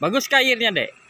Bagus kairnya, Dek.